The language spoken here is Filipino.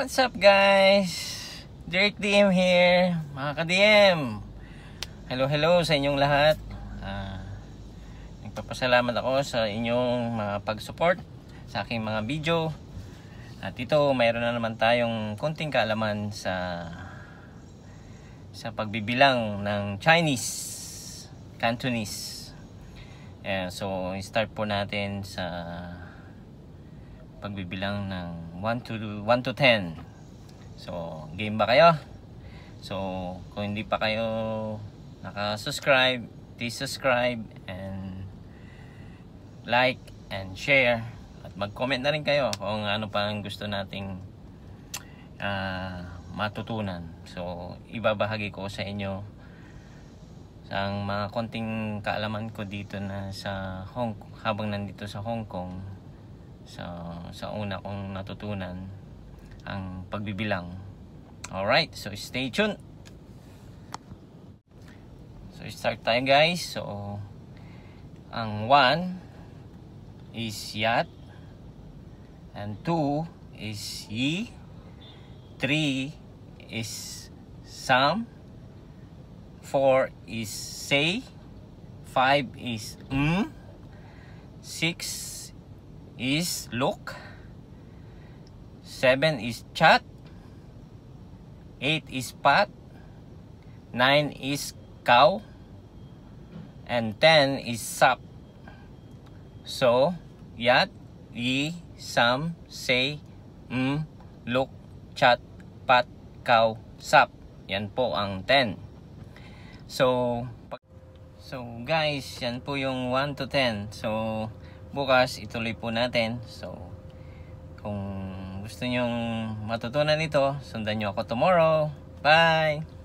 What's up guys? Derek DM here, mga ka-DM. Hello, hello sa inyong lahat. Uh, nagpapasalamat ako sa inyong mga pag-support sa aking mga video. At ito, mayroon na naman tayong konting kaalaman sa sa pagbibilang ng Chinese, Cantonese. Ayan, so, start po natin sa pagbibilang ng 1 to 1 to 10. So, game ba kayo? So, kung hindi pa kayo naka-subscribe, please subscribe and like and share at mag-comment na rin kayo kung ano pang gusto nating uh, matutunan. So, ibabahagi ko sa inyo ang mga konting kaalaman ko dito na sa Hong habang nandito sa Hong Kong So, sa una kong natutunan ang pagbibilang. All right, so stay tuned. So, start tayo guys. So, ang 1 is yat. And 2 is yi. 3 is sam. 4 is say. 5 is m. Mm, 6 is look. 7 is chat. 8 is pat. 9 is cow. And 10 is sup. So, yat, yi, sam, say, m, look, chat, pat, cow, sup. Yan po ang 10. So, so guys, yan po yung 1 to 10. So, bukas ituloy po natin. So, kung gusto nyong matutunan ito, sundan nyo ako tomorrow. Bye!